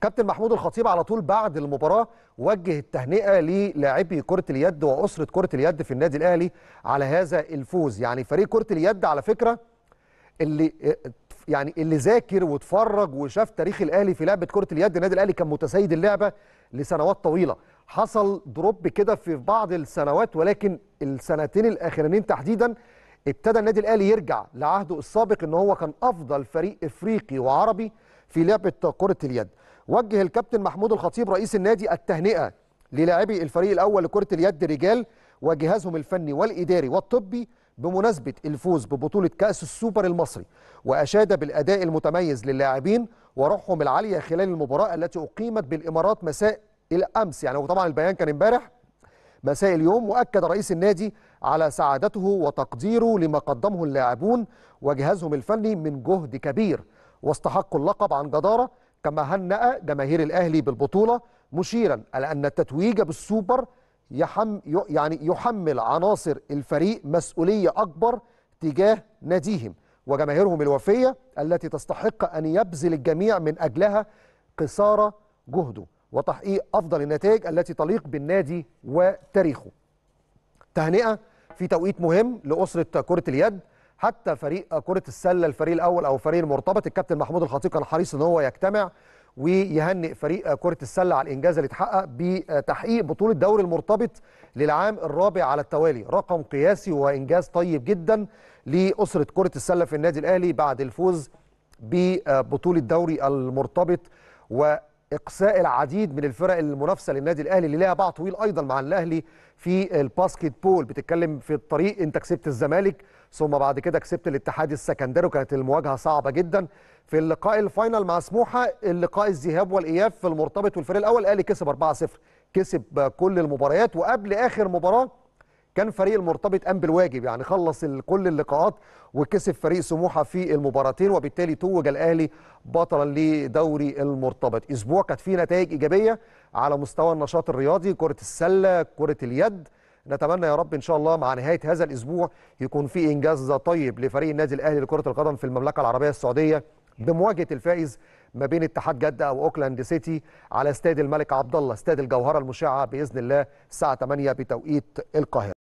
كابتن محمود الخطيب على طول بعد المباراه وجه التهنئه للاعبي كره اليد واسره كره اليد في النادي الاهلي على هذا الفوز يعني فريق كره اليد على فكره اللي يعني اللي ذاكر واتفرج وشاف تاريخ الاهلي في لعبه كره اليد النادي الاهلي كان متسيد اللعبه لسنوات طويله حصل دروب كده في بعض السنوات ولكن السنتين الاخرانيين تحديدا ابتدى النادي الاهلي يرجع لعهده السابق ان هو كان افضل فريق افريقي وعربي في لعبه كره اليد وجه الكابتن محمود الخطيب رئيس النادي التهنئه للاعبي الفريق الاول لكره اليد رجال وجهازهم الفني والاداري والطبي بمناسبه الفوز ببطوله كاس السوبر المصري واشاد بالاداء المتميز للاعبين وروحهم العاليه خلال المباراه التي اقيمت بالامارات مساء الامس يعني وطبعا البيان كان امبارح مساء اليوم واكد رئيس النادي على سعادته وتقديره لما قدمه اللاعبون وجهازهم الفني من جهد كبير واستحقوا اللقب عن جداره كما هنأ جماهير الأهلي بالبطولة مشيرا على أن التتويج بالسوبر يحم يعني يحمل عناصر الفريق مسؤولية أكبر تجاه ناديهم وجماهيرهم الوفية التي تستحق أن يبذل الجميع من أجلها قصارى جهده وتحقيق أفضل النتائج التي تليق بالنادي وتاريخه تهنئة في توقيت مهم لأسرة كرة اليد حتى فريق كره السله الفريق الاول او فريق المرتبط الكابتن محمود الخطيب كان حريص ان هو يجتمع ويهنئ فريق كره السله على الانجاز اللي اتحقق بتحقيق بطوله دوري المرتبط للعام الرابع على التوالي رقم قياسي وانجاز طيب جدا لاسره كره السله في النادي الاهلي بعد الفوز ببطوله دوري المرتبط و اقساء العديد من الفرق المنافسه للنادي الاهلي اللي لها باع طويل ايضا مع الاهلي في الباسكت بول بتتكلم في الطريق انت كسبت الزمالك ثم بعد كده كسبت الاتحاد السكندري وكانت المواجهه صعبه جدا في اللقاء الفاينل مع سموحه اللقاء الذهاب والاياب في المرتبط والفريق الاول الاهلي كسب 4-0 كسب كل المباريات وقبل اخر مباراه كان فريق المرتبط قام بالواجب يعني خلص كل اللقاءات وكسب فريق سموحه في المباراتين وبالتالي توج الاهلي بطلا لدوري المرتبط اسبوع كانت فيه نتائج ايجابيه على مستوى النشاط الرياضي كره السله كره اليد نتمنى يا رب ان شاء الله مع نهايه هذا الاسبوع يكون في انجاز طيب لفريق النادي الاهلي لكره القدم في المملكه العربيه السعوديه بمواجهه الفائز ما بين اتحاد جده او اوكلاند سيتي على استاد الملك عبد الله استاد الجوهره المشعه باذن الله الساعه 8 بتوقيت القاهره